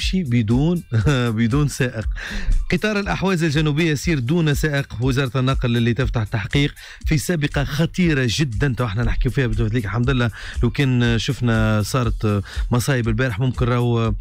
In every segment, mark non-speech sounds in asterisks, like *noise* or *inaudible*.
يمشي بدون *laughs* بدون سائق قطار الأحواز الجنوبية يسير دون سائق وزارة النقل اللي تفتح تحقيق في سابقة خطيرة جدا تو احنا نحكي فيها بتوفيق الحمد لله لو كان شفنا صارت مصايب البارح ممكن راهو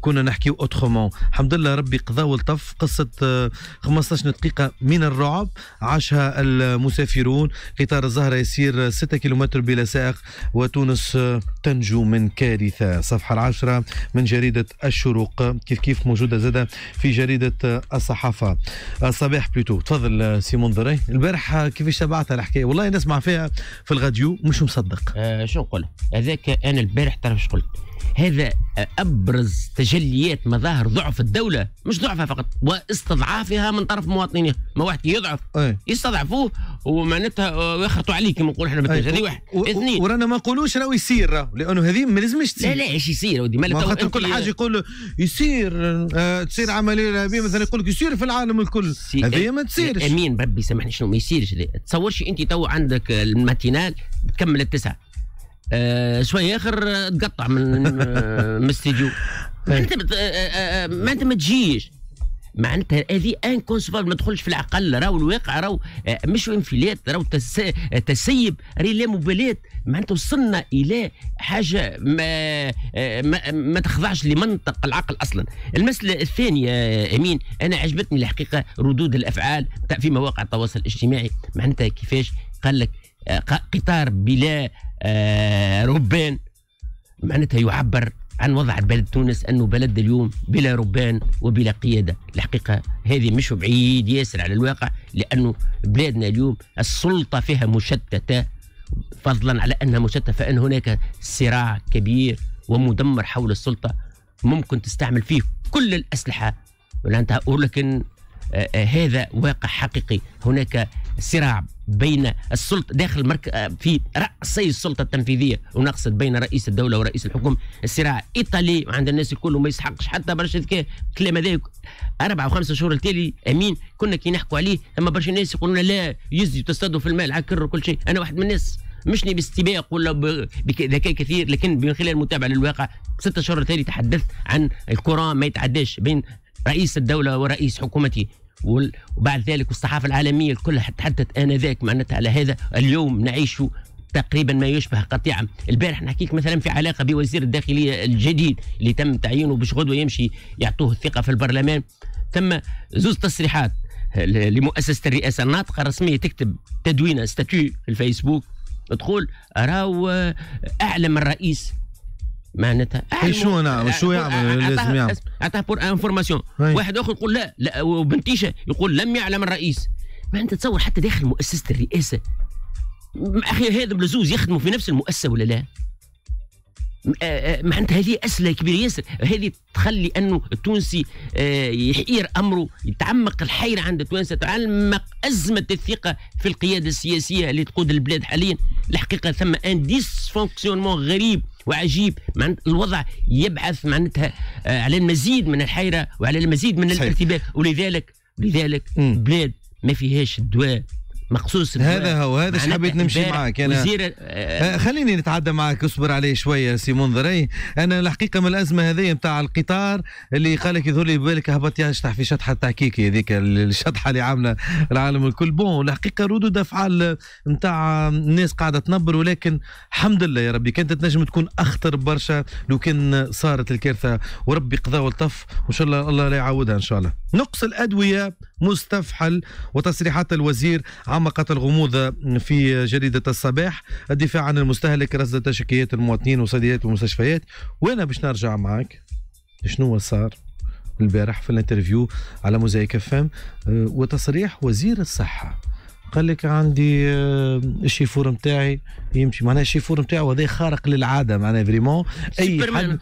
كنا نحكي اوترومون الحمد لله ربي قضى والطف قصة 15 دقيقة من الرعب عاشها المسافرون قطار الزهرة يسير 6 كيلومتر بلا سائق وتونس تنجو من كارثة صفحة العاشرة من جريدة الشروق الطرق كيف كيف موجوده زاده في جريده الصحافه الصباح بلوتو تفضل سيمون منذري البارح كيفاش تبعت الحكايه والله نسمع فيها في الغاديو مش مصدق آه شو نقول هذاك انا البارح تعرف شو قلت هذا ابرز تجليات مظاهر ضعف الدوله مش ضعفها فقط واستضعافها من طرف مواطنيها ما واحد يضعف أي. يستضعفوه ومعناتها آه، يخرطوا عليه كما نقول احنا بالدرجه هذه واحد و... اثنين ورانا ما نقولوش راهو يصير لانه هذه ما لازمش تصير لا لا ايش يصير ودي ما خاطر كل حاجه يقول يصير آه تصير عمليه ارهابيه مثلا يقول لك يصير في العالم الكل هذه ما تصيرش امين بربي سامحني شنو ما يصيرش تصورش انت تو عندك الماتينال تكمل التسعه آه، شويه اخر آه، تقطع من من آه، الاستديو طيب. انت ما انت ما تجيش معناتها هذه انكونسيفابل ما تدخلش في العقل راهو الواقع راهو مش انفلات راهو تسيب راهي لا مبالاه معناتها وصلنا الى حاجه ما ما, ما تخضعش لمنطق العقل اصلا المساله الثانيه امين انا عجبتني الحقيقه ردود الافعال في مواقع التواصل الاجتماعي معناتها كيفاش قال لك قطار بلا آه، ربان معناتها يعبر عن وضع بلد تونس انه بلد اليوم بلا ربان وبلا قياده، الحقيقه هذه مش بعيد ياسر على الواقع لانه بلادنا اليوم السلطه فيها مشتته فضلا على انها مشتته فان هناك صراع كبير ومدمر حول السلطه ممكن تستعمل فيه كل الاسلحه ولكن آه، آه، هذا واقع حقيقي هناك صراع بين السلطه داخل مرك... آه، في راسي السلطه التنفيذيه ونقصد بين رئيس الدوله ورئيس الحكم الصراع ايطالي عند الناس الكل وما يسحقش حتى برشا ذكاء كلام هذا اربع وخمسه شهور التالي امين كنا كي نحكوا عليه اما برشا ناس يقولون لا يزي تصطادوا في الماء العكر وكل شيء انا واحد من الناس مشني باستباق ولا بذكاء كثير لكن من خلال المتابعه للواقع ستة شهور التالي تحدثت عن الكره ما يتعداش بين رئيس الدولة ورئيس حكومته وبعد ذلك والصحافه العالميه الكل تحدثت انذاك معناتها على هذا اليوم نعيش تقريبا ما يشبه قطيعة البارح نحكيك مثلا في علاقة بوزير الداخلية الجديد اللي تم تعيينه باش غدوة يمشي يعطوه الثقة في البرلمان ثم زوز تصريحات لمؤسسة الرئاسة الناطقة الرسمية تكتب تدوينة ستاتيو في الفيسبوك تقول راهو اعلم الرئيس معناتها شو انا شو يعمل لازم يعمل اعطاه بور انفورماسيون واحد اخر يقول لا, لا وبنتيشه يقول لم يعلم الرئيس معناتها تصور حتى داخل مؤسسه الرئاسه اخي هذا بلزوز يخدموا في نفس المؤسسه ولا لا؟ آه، آه، معناتها هذه اسئله كبيره ياسر هذه تخلي انه التونسي آه، يحير امره يتعمق الحيره عند التوانسه تعمق ازمه الثقه في القياده السياسيه اللي تقود البلاد حاليا الحقيقه ثم ان ديسفونكسيونمون غريب وعجيب الوضع يبعث معناتها آه، على المزيد من الحيره وعلى المزيد من الارتباك ولذلك لذلك بلاد ما فيهاش الدواء مقصوص هذا هو هذا اللي حبيت نمشي معاك انا وزير آه خليني نتعدى معاك اصبر عليه شويه سي منذر انا الحقيقه من الازمه هذه نتاع القطار اللي قال لك يظهر لي بالك هبط يشطح في شطحه تاع كيكي هذيك الشطحه اللي عامله العالم الكل بون الحقيقه ردود افعال نتاع الناس قاعده تنبر ولكن الحمد لله يا ربي كانت تنجم تكون اخطر برشا لو كان صارت الكارثه وربي قضاء ولطف وان شاء الله الله لا يعاودها ان شاء الله نقص الادويه مستفحل وتصريحات الوزير عمقت الغموض في جريدة الصباح الدفاع عن المستهلك رصد تشكيات المواطنين وصيدليات والمستشفيات وأنا باش نرجع معك شنو صار البارح في الانترفيو على موزايك فام آه، وتصريح وزير الصحه قال لك عندي الشيفور آه، نتاعي يمشي معناها الشيفور نتاعو هذا خارق للعاده معناها فريمون اي حد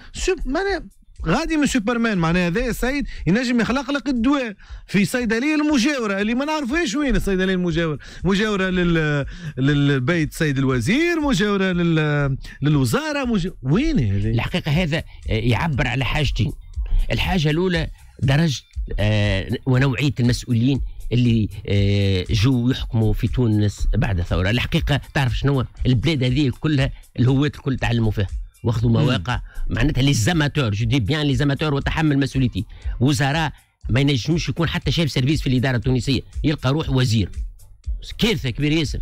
معناها غادي من سوبرمان معناها هذا السيد ينجم يخلق لك الدواء في صيدليه المجاوره اللي ما نعرفهاش وين الصيدليه المجاوره مجاوره لل... للبيت سيد الوزير مجاوره لل... للوزاره مج... وين هذه الحقيقه هذا آه، يعبر على حاجتين الحاجه الاولى درجه آه، ونوعيه المسؤولين اللي آه، جو يحكموا في تونس بعد الثوره الحقيقه تعرف شنو البلاد هذه كلها الهوات الكل تعلموا فيها واخذوا مواقع معناتها لي زاماتور جو دي بيان لي زاماتور وتحمل مسؤوليتي وزراء ما ينجموش يكون حتى شايف سيرفيس في الاداره التونسيه يلقى روح وزير كارثه كبيره ياسر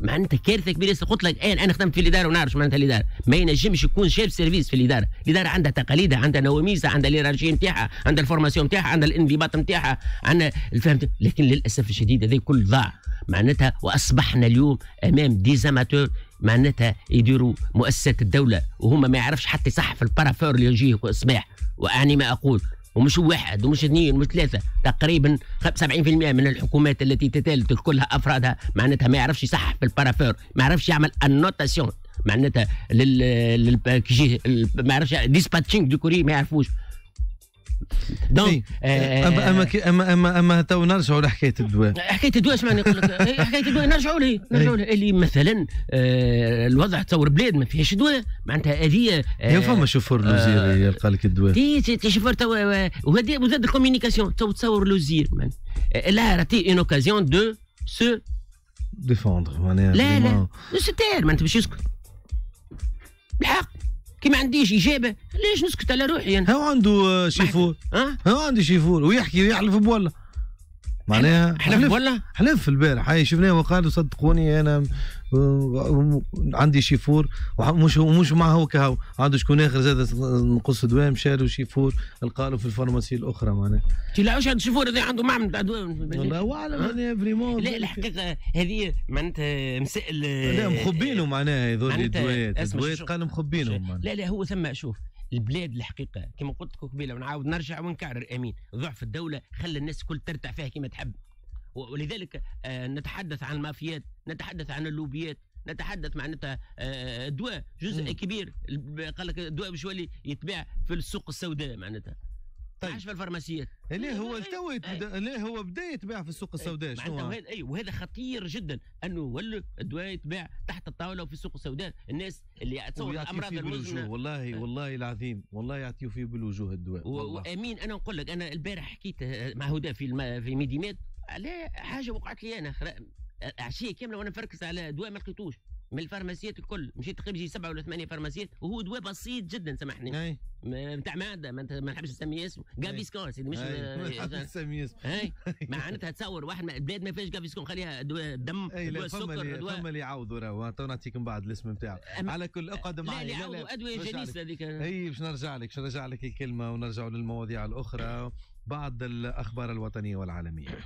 معناتها كارثه كبيره ياسر قلت لك انا انا خدمت في الاداره ونعرف معناتها الاداره ما ينجمش يكون شايف سيرفيس في الاداره الاداره عندها تقاليدها عندها نواميسها عندها الهيرارشيه نتاعها عندها الفورماسيون نتاعها عندها الانضباط نتاعها عندها الفهم لكن للاسف الشديد هذا كل ضاع معناتها واصبحنا اليوم امام ديزاماتور معناتها يديروا مؤسسات الدولة وهما ما يعرفش حتى في البارافور اللي يجيه صباح وأعني ما أقول ومش واحد ومش اثنين ومش ثلاثة تقريبا 70% من الحكومات التي تتالت كلها أفرادها معناتها ما يعرفش يصحح في البارافور ما يعرفش يعمل النوتاسيون معناتها لل... ما يعرفش ديسباتشينج كوري ما يعرفوش دونك آه، آه، اما اما آه. اما اما اما تو نرجعوا لحكايه الدواء حكايه الدواء اسمعني نقول لك *laughs* إيه، حكايه الدواء نرجعوا له نرجعوا له اللي مثلا الوضع تصور بلاد ما فيهاش دواء معناتها هذه يا فما شوفور لوزير يلقى لك الدواء تي شوفور تو وزاد الكوميونيكاسيون تو تصور لوزير لا راتي اون اوكازيون دو سو ديفوندر معناها لا لا سو تير معناتها باش يسكت بالحق كي ما عنديش اجابه ليش نسكت على روحي انا هو عنده آه، شيفور ها هو عنده شيفور ويحكي ويحلف بوالله معناها حلف ولا حلف البارح هاي شفناه وقال صدقوني انا عندي شيفور ومش مش معه هو كهو عنده شكون اخر زاد نقص دواء مشى له شيفور لقى له في الفارماسي الاخرى معناها انت لاوش شيفور الشيفور هذا عنده معمل ادويه والله اعلم انا فريمون لا الحقيقه هذه معناتها مسائل لا مخبينه معناها هذول الدوايات الدوايات قال مخبينهم لا لا هو ثم شوف البلاد الحقيقه كما قلت لك قبيله ونعاود نرجع ونكرر امين ضعف الدوله خلى الناس الكل ترتع فيها كما تحب ولذلك آه، نتحدث عن المافيات نتحدث عن اللوبيات نتحدث معناتها آه، آه، دواء جزء كبير قال لك الدواء باش يولي يتباع في السوق السوداء معناتها طيب. عاش في الفارماسيات ليه هو التو ليه إيه. هو بدا يتباع في السوق إيه، السوداء شنو وهذا اي وهذا خطير جدا انه ولا الدواء يتباع تحت الطاوله وفي السوق السوداء الناس اللي يتصور الامراض المزمنه والله إيه. والله العظيم والله يعطيه في بالوجوه الدواء وامين انا نقول لك انا البارح حكيت آه، مع هدى في الم... في ميديمات على حاجه وقعت لي انا عشيه كامله وانا فركس على دواء ما لقيتوش من الفارماسيات الكل مشيت تقريبا شي سبعه ولا ثمانيه فارماسيات وهو دواء بسيط جدا سامحني نتاع معده ما نحبش نسمي اسمه جافيسكون سيدي مش ما نسمي إيه، إيه. اسمه اي *laughs* معناتها تصور واحد بلاد ما فيهاش جافيسكون خليها دواء دم دواء السكر دواء فما اللي يعوضوا راهو تو نعطيكم بعض بعد الاسم نتاعو على كل اقعد معي لا لا ادويه جليسه هذيك اي باش نرجع لك باش نرجع لك الكلمه ونرجعوا للمواضيع الاخرى بعد الاخبار الوطنيه والعالميه